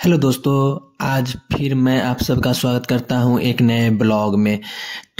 hello दोस्तों आज फिर मैं आप सबका स्वागत करता हूं एक नए ब्लॉग में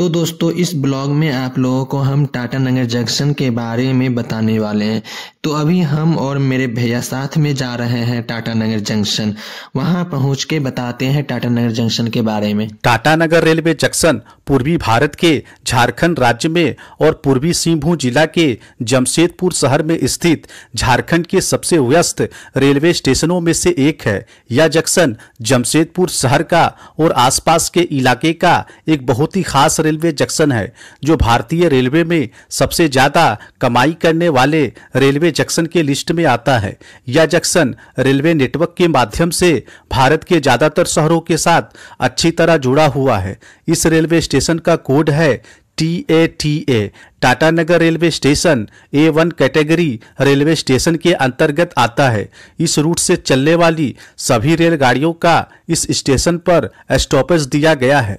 तो दोस्तों इस ब्लॉग में आप लोगों को हम टाटा नगर जंक्शन के बारे में बताने वाले हैं तो अभी हम और मेरे भैया साथ में जा रहे हैं टाटा नगर जंक्शन वहां पहुंच के बताते हैं टाटा नगर जंक्शन के बारे में टाटा नगर रेलवे जंक्शन पूर्वी भारत के झारखंड राज्य में और पूर्वी सिंहभूम जिला के जमशेदपुर शहर में स्थित झारखंड के सबसे व्यस्त रेलवे स्टेशनों में से एक है यह जंक्शन जमशेदपुर शहर का और आसपास के इलाके का एक बहुत ही खास रेल रेलवे जंक्शन है जो भारतीय रेलवे में सबसे ज़्यादा कमाई करने वाले रेलवे जंक्शन के लिस्ट में आता है यह जंक्शन रेलवे नेटवर्क के माध्यम से भारत के ज़्यादातर शहरों के साथ अच्छी तरह जुड़ा हुआ है इस रेलवे स्टेशन का कोड है T A T A Tatanagar railway station A one category railway station के अंतर्गत आता है इस रूट से चलने वाली सभी रेलगाड़ियों का इस स्टेशन पर स्टॉपेज दिया गया है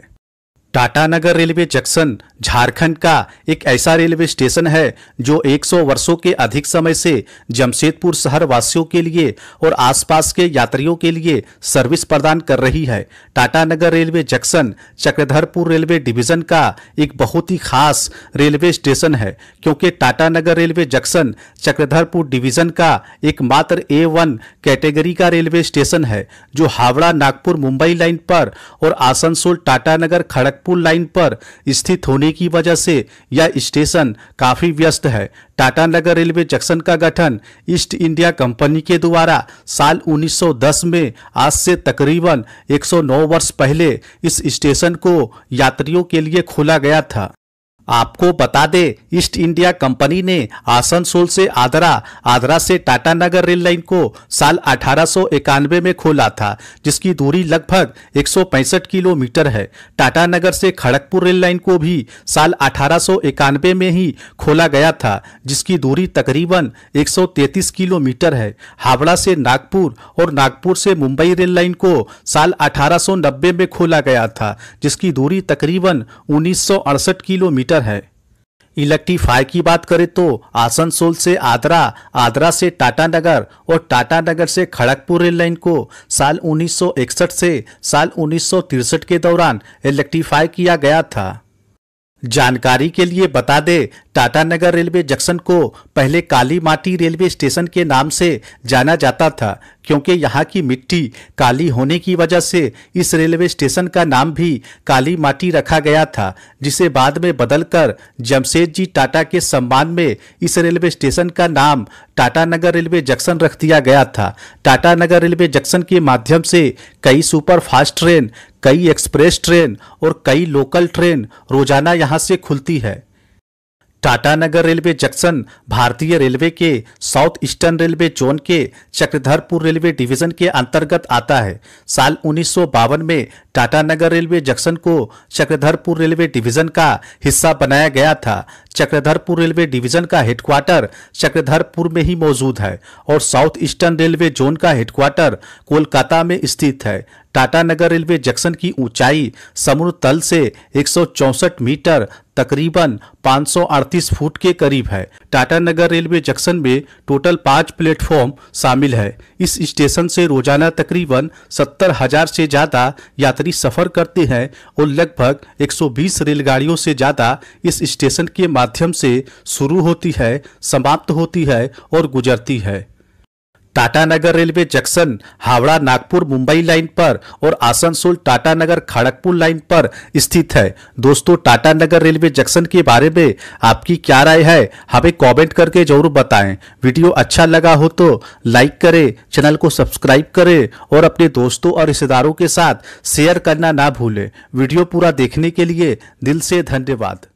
टाटानगर रेलवे जंक्शन झारखंड का एक ऐसा रेलवे स्टेशन है जो 100 वर्षों के अधिक समय से जमशेदपुर शहर वासियों के लिए और आसपास के यात्रियों के लिए सर्विस प्रदान कर रही है Tatanagar railway junction Chakradharpur railway division का एक बहुत ही खास रेलवे स्टेशन है क्योंकि Tatanagar railway junction Chakradharpur division का एकमात्र ए वन कैटेगरी का रेलवे स्टेशन है जो हावड़ा नागपुर मुंबई लाइन पर और आसनसोल टाटानगर खड़ग खड़गपुर लाइन पर स्थित होने की वजह से यह स्टेशन काफी व्यस्त है टाटा नगर रेलवे जंक्शन का गठन ईस्ट इंडिया कंपनी के द्वारा साल 1910 में आज से तकरीबन 109 वर्ष पहले इस स्टेशन को यात्रियों के लिए खोला गया था आपको बता दे ईस्ट इंडिया कंपनी ने आसनसोल से आदरा आगरा से टाटा नगर रेल लाइन को साल अठारह में खोला था जिसकी दूरी लगभग एक किलोमीटर है टाटा नगर से खड़गपुर रेल लाइन को भी साल अठारह में ही खोला गया था जिसकी दूरी तकरीबन 133 किलोमीटर है हावड़ा से नागपुर और नागपुर से मुंबई रेल लाइन को साल अठारह में खोला गया था जिसकी दूरी तकरीबन उन्नीस किलोमीटर किलोमीटर है इलेक्ट्रीफाई की बात करें तो आसनसोल से आद्रा आद्रा से टाटानगर और टाटानगर से खड़गपुर रेल लाइन को साल 1961 से साल उन्नीस के दौरान इलेक्ट्रीफाई किया गया था जानकारी के लिए बता दे टाटानगर रेलवे जंक्शन को पहले काली माटी रेलवे स्टेशन के नाम से जाना जाता था क्योंकि यहाँ की मिट्टी काली होने की वजह से इस रेलवे स्टेशन का नाम भी काली माटी रखा गया था जिसे बाद में बदलकर जमशेद जी टाटा के सम्मान में इस रेलवे स्टेशन का नाम टाटानगर रेलवे जंक्शन रख दिया गया था टाटानगर रेलवे जंक्शन के माध्यम से कई सुपरफास्ट ट्रेन कई एक्सप्रेस ट्रेन और कई लोकल ट्रेन रोजाना यहाँ से खुलती है टाटानगर रेलवे जंक्शन भारतीय रेलवे के साउथ ईस्टर्न रेलवे जोन के चक्रधरपुर रेलवे डिवीजन के अंतर्गत आता है साल उन्नीस में टाटानगर रेलवे जंक्शन को चक्रधरपुर रेलवे डिवीजन का हिस्सा बनाया गया था चक्रधरपुर रेलवे डिवीजन का हेडक्वार्टर चक्रधरपुर में ही मौजूद है और साउथ ईस्टर्न रेलवे जोन का हेडक्वार्टर कोलकाता में स्थित है टाटानगर रेलवे जंक्शन की ऊंचाई समुद्र तल से एक मीटर तकरीबन 538 फुट के करीब है टाटानगर रेलवे जंक्शन में टोटल पाँच प्लेटफॉर्म शामिल है इस स्टेशन से रोजाना तकरीबन सत्तर हजार से ज़्यादा यात्री सफ़र करते हैं और लगभग 120 रेलगाड़ियों से ज़्यादा इस स्टेशन के माध्यम से शुरू होती है समाप्त होती है और गुजरती है Tatanagar railway junction Howrah Nagpur Mumbai line पर और आसनसोल टाटानगर खड़गपुर लाइन पर स्थित है दोस्तों टाटानगर रेलवे जंक्शन के बारे में आपकी क्या राय है हमें कमेंट करके जरूर बताएं वीडियो अच्छा लगा हो तो लाइक करें चैनल को सब्सक्राइब करें और अपने दोस्तों और रिश्तेदारों के साथ शेयर करना ना भूलें वीडियो पूरा देखने के लिए दिल से धन्यवाद